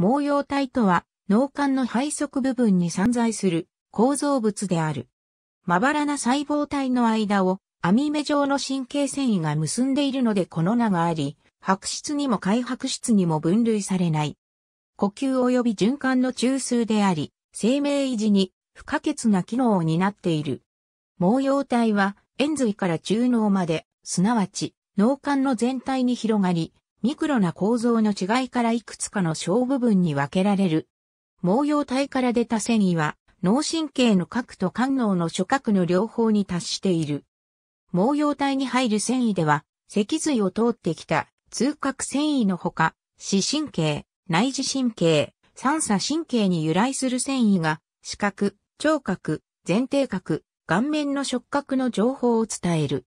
毛様体とは、脳幹の肺側部分に散在する構造物である。まばらな細胞体の間を網目状の神経繊維が結んでいるのでこの名があり、白質にも開白質にも分類されない。呼吸及び循環の中枢であり、生命維持に不可欠な機能を担っている。毛様体は、塩髄から中脳まで、すなわち、脳幹の全体に広がり、ミクロな構造の違いからいくつかの小部分に分けられる。毛様体から出た繊維は、脳神経の核と官能の諸核の両方に達している。毛様体に入る繊維では、脊髄を通ってきた通核繊維のほか、視神経、内耳神経、三叉神経に由来する繊維が、視覚、聴覚、前提核、顔面の触覚の情報を伝える。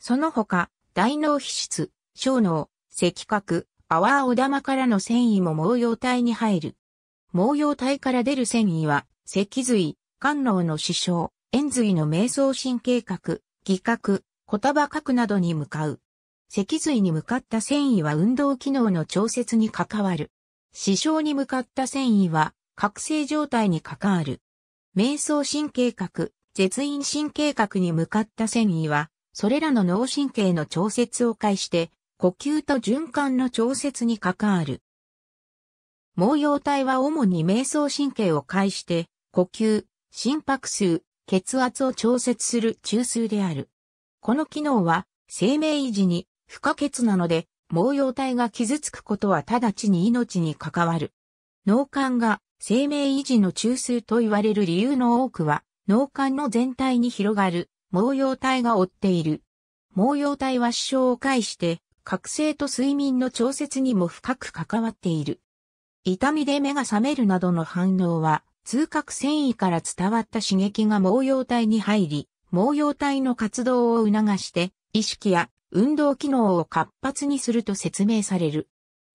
その他、大脳皮質、小脳、赤角、ーお玉からの繊維も毛様体に入る。毛様体から出る繊維は、脊髄、肝脳の支障、炎髄の瞑想神経核、偽核、言葉核などに向かう。脊髄に向かった繊維は運動機能の調節に関わる。支障に向かった繊維は、覚醒状態に関わる。瞑想神経核、絶因神経核に向かった繊維は、それらの脳神経の調節を介して、呼吸と循環の調節に関わる。毛様体は主に瞑想神経を介して、呼吸、心拍数、血圧を調節する中枢である。この機能は生命維持に不可欠なので、毛様体が傷つくことは直ちに命に関わる。脳幹が生命維持の中枢と言われる理由の多くは、脳幹の全体に広がる毛様体が負っている。毛様体は主張を介して、覚醒と睡眠の調節にも深く関わっている。痛みで目が覚めるなどの反応は、痛覚繊維から伝わった刺激が毛様体に入り、毛様体の活動を促して、意識や運動機能を活発にすると説明される。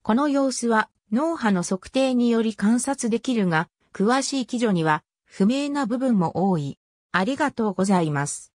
この様子は脳波の測定により観察できるが、詳しい基準には不明な部分も多い。ありがとうございます。